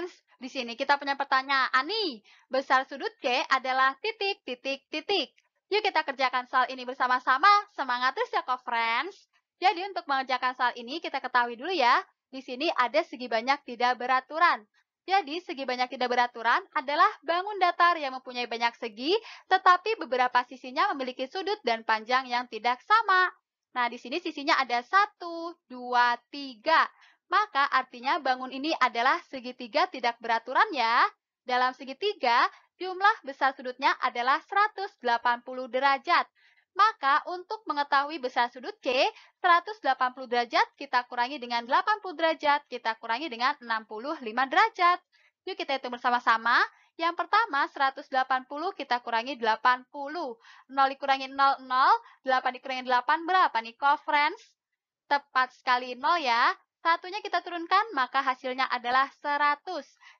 friends, di sini kita punya pertanyaan nih. Besar sudut C adalah titik, titik, titik. Yuk kita kerjakan soal ini bersama-sama. Semangat terus ya friends. Jadi untuk mengerjakan soal ini kita ketahui dulu ya. Di sini ada segi banyak tidak beraturan. Jadi, segi banyak tidak beraturan adalah bangun datar yang mempunyai banyak segi, tetapi beberapa sisinya memiliki sudut dan panjang yang tidak sama. Nah, di sini sisinya ada 1, 2, 3. Maka artinya bangun ini adalah segitiga tidak beraturan ya. Dalam segitiga, jumlah besar sudutnya adalah 180 derajat. Maka untuk mengetahui besar sudut C, 180 derajat kita kurangi dengan 80 derajat, kita kurangi dengan 65 derajat. Yuk kita hitung bersama-sama. Yang pertama, 180 kita kurangi 80. 0 dikurangi 0, 0. 8 dikurangi 8 berapa nih, co-friends? Tepat sekali 0 ya. Satunya kita turunkan, maka hasilnya adalah 100.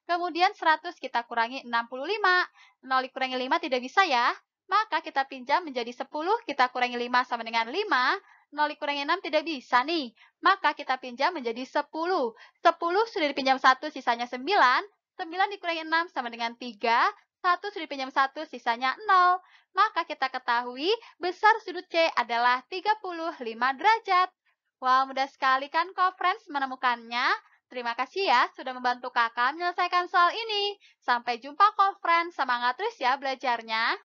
Kemudian 100 kita kurangi 65. 0 dikurangi 5 tidak bisa ya. Maka kita pinjam menjadi 10, kita kurangi 5 sama dengan 5. 0 dikurangi 6 tidak bisa nih. Maka kita pinjam menjadi 10. 10 sudah dipinjam 1, sisanya 9. 9 dikurangi 6 sama dengan 3. 1 sudut pinjam 1, sisanya 0. Maka kita ketahui besar sudut C adalah 35 derajat. Wah, mudah sekali kan kok friends menemukannya. Terima kasih ya sudah membantu kakak menyelesaikan soal ini. Sampai jumpa kok friends, semangat terus ya belajarnya.